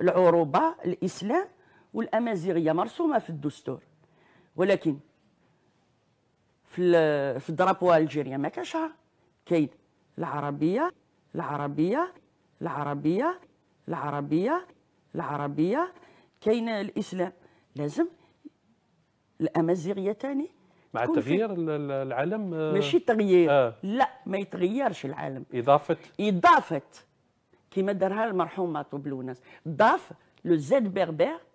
العروبه الاسلام والامازيغيه مرسومه في الدستور ولكن في في الدرابو الجيريا ما كاينش كاين العربيه العربيه العربيه العربيه العربيه كاين الاسلام لازم الامازيغيه ثاني مع تغيير العلم آه. ماشي تغيير آه. لا ما يتغيرش العالم اضافه اضافه كما دارها المرحوم مطلوب لونس ضاف لو زاد بربر